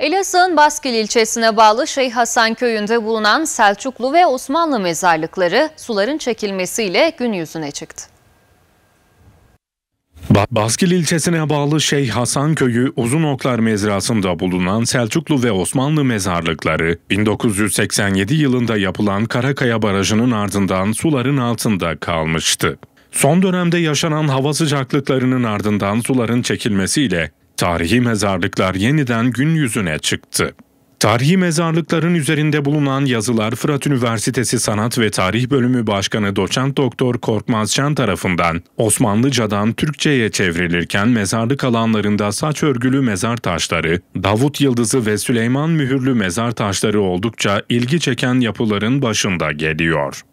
Elazığ'ın Baskil ilçesine bağlı Şeyh Hasan köyünde bulunan Selçuklu ve Osmanlı mezarlıkları suların çekilmesiyle gün yüzüne çıktı. Baskil ilçesine bağlı Şeyh Hasan Köyü Uzun Oklar mezrasında bulunan Selçuklu ve Osmanlı mezarlıkları 1987 yılında yapılan Karakaya Barajı'nın ardından suların altında kalmıştı. Son dönemde yaşanan hava sıcaklıklarının ardından suların çekilmesiyle Tarihi mezarlıklar yeniden gün yüzüne çıktı. Tarihi mezarlıkların üzerinde bulunan yazılar Fırat Üniversitesi Sanat ve Tarih Bölümü Başkanı Doçent Doktor Korkmaz Çan tarafından Osmanlıcadan Türkçe'ye çevrilirken mezarlık alanlarında saç örgülü mezar taşları, Davut Yıldızı ve Süleyman Mühürlü mezar taşları oldukça ilgi çeken yapıların başında geliyor.